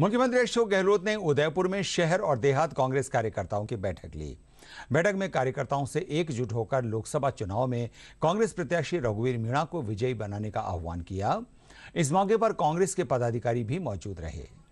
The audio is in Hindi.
मुख्यमंत्री अशोक गहलोत ने उदयपुर में शहर और देहात कांग्रेस कार्यकर्ताओं की बैठक ली बैठक में कार्यकर्ताओं से एकजुट होकर लोकसभा चुनाव में कांग्रेस प्रत्याशी रघुवीर मीणा को विजयी बनाने का आह्वान किया इस मौके पर कांग्रेस के पदाधिकारी भी मौजूद रहे